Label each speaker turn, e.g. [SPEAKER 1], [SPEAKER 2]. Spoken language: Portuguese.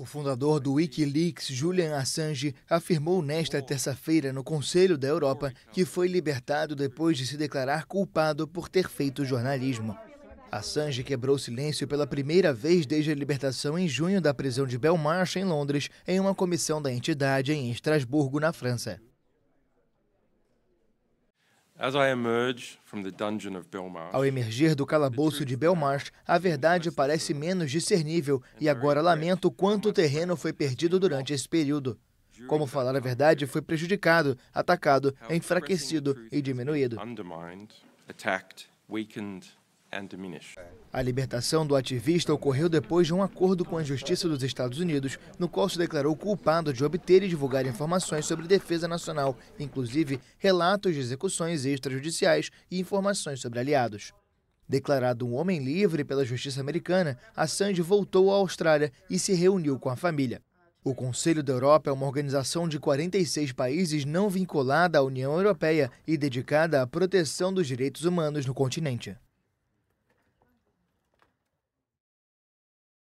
[SPEAKER 1] O fundador do Wikileaks, Julian Assange, afirmou nesta terça-feira no Conselho da Europa que foi libertado depois de se declarar culpado por ter feito jornalismo. Assange quebrou silêncio pela primeira vez desde a libertação em junho da prisão de Belmarsh, em Londres, em uma comissão da entidade em Estrasburgo, na França.
[SPEAKER 2] Ao emergir
[SPEAKER 1] do calabouço de Belmarsh, a verdade parece menos discernível e agora lamento quanto terreno foi perdido durante esse período. Como falar a verdade foi prejudicado, atacado, enfraquecido e diminuído. A libertação do ativista ocorreu depois de um acordo com a Justiça dos Estados Unidos, no qual se declarou culpado de obter e divulgar informações sobre defesa nacional, inclusive relatos de execuções extrajudiciais e informações sobre aliados. Declarado um homem livre pela justiça americana, Assange voltou à Austrália e se reuniu com a família. O Conselho da Europa é uma organização de 46 países não vinculada à União Europeia e dedicada à proteção dos direitos humanos no continente.